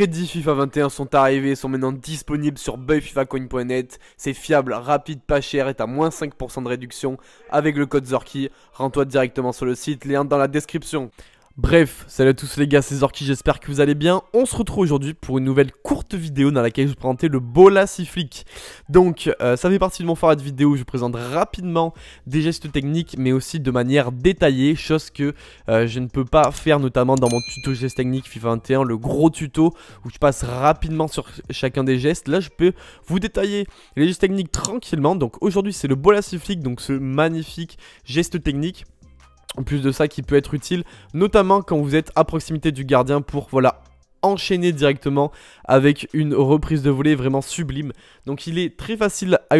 Les crédits FIFA 21 sont arrivés et sont maintenant disponibles sur buyfifacoin.net. C'est fiable, rapide, pas cher et à moins 5% de réduction avec le code Zorki. Rends-toi directement sur le site, lien dans la description. Bref, salut à tous les gars, c'est Zorki, j'espère que vous allez bien. On se retrouve aujourd'hui pour une nouvelle courte vidéo dans laquelle je vous présenter le Bola Siflik Donc, euh, ça fait partie de mon format de vidéo, où je vous présente rapidement des gestes techniques, mais aussi de manière détaillée, chose que euh, je ne peux pas faire notamment dans mon tuto gestes techniques FIFA 21, le gros tuto, où je passe rapidement sur chacun des gestes. Là, je peux vous détailler les gestes techniques tranquillement. Donc, aujourd'hui, c'est le Bola Siflik, donc ce magnifique geste technique. En plus de ça qui peut être utile, notamment quand vous êtes à proximité du gardien pour voilà enchaîner directement avec une reprise de volée vraiment sublime. Donc il est très facile à,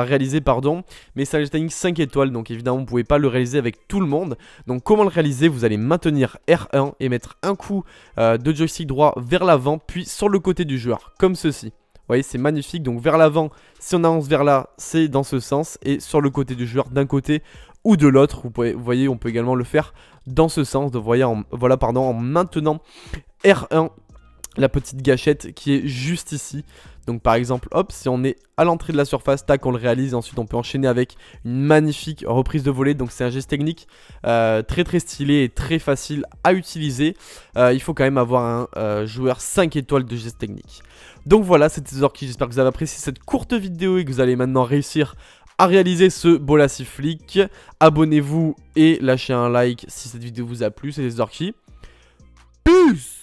à réaliser, pardon, mais c'est un jetting 5 étoiles, donc évidemment vous ne pouvez pas le réaliser avec tout le monde. Donc comment le réaliser Vous allez maintenir R1 et mettre un coup euh, de joystick droit vers l'avant, puis sur le côté du joueur, comme ceci. Vous voyez, c'est magnifique. Donc vers l'avant, si on avance vers là, c'est dans ce sens. Et sur le côté du joueur, d'un côté ou de l'autre, vous, voyez, on peut également le faire dans ce sens. Donc, voyez, voilà, pardon, en maintenant R1 la petite gâchette qui est juste ici. Donc par exemple, hop, si on est à l'entrée de la surface, tac, on le réalise. ensuite, on peut enchaîner avec une magnifique reprise de volée. Donc c'est un geste technique euh, très très stylé et très facile à utiliser. Euh, il faut quand même avoir un euh, joueur 5 étoiles de geste technique. Donc voilà, c'était Zorki. J'espère que vous avez apprécié cette courte vidéo et que vous allez maintenant réussir à réaliser ce Bolassi Flick. Abonnez-vous et lâchez un like si cette vidéo vous a plu. C'était Zorki. Peace